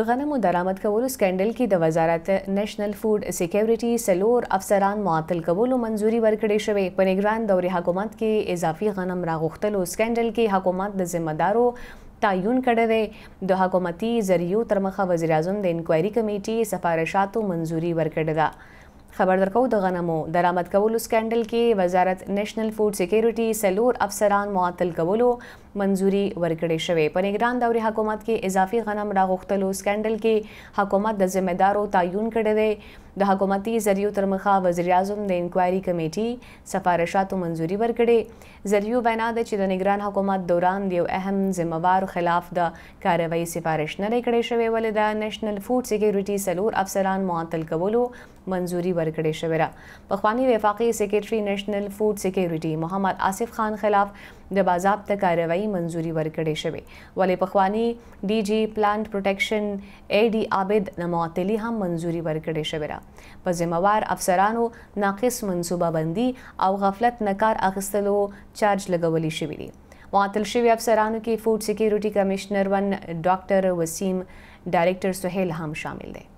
د غنمو درآمد کولو سکندل کې د وزارت نېشنل فود سکیورټي سلور افسران معطل کولو منځوري ورکړې شوې په نگران دورې حکومت کې اضافي غنم راغوښتلو سکندل کې حکومت د ذمہ دارو تعین کړی دی د حکومتي ذریعو تر مخه وزیر اعظم د انکوایري کمیټې سفارشاتو منځوري ورکړې ده خبر درکو د غنمو درآمد کولو سکندل کې وزارت نېشنل فود سکیورټي سلور افسران معطل کولو منځوري ورکړې شوې په نگران دورې حکومت کې اضافي غنم راغښتلو سکندل کې حکومت د ذمہدارو تعین کړی دی د حکومتي ذریعو تر مخه وزیر اعظم د انکوایري کمیټې سفارښاتو منځوري ورکړې ذریعو وینا ده چې د نگران حکومت دوران دیو اهم ذمہوارو خلاف د کاروایی سفارښ نه کړې شوې ولې د نېشنل فود سکیورټي سلور افسران معطل کولو منځوري ورکړې شوې را پخوانی وفاقي سکیټري نېشنل فود سکیورټي محمد آصف خان خلاف د بازاب ته کاروایی منځوري ورکړې شوې ولې پخوانی ډي جی پلانټ پروټیکشن اي ډي عابد نمواتلی هم منځوري ورکړې شوې را په ذمہوار افسرانو ناقص منصوبه بندي او غفلت نه کار اخستلو چارج لګولې شوې دي معطل شوی افسرانو کې فوډ سکیورټي کمشنر ون ډاکټر وسیم ډایریکټر سہیل هم شامل دي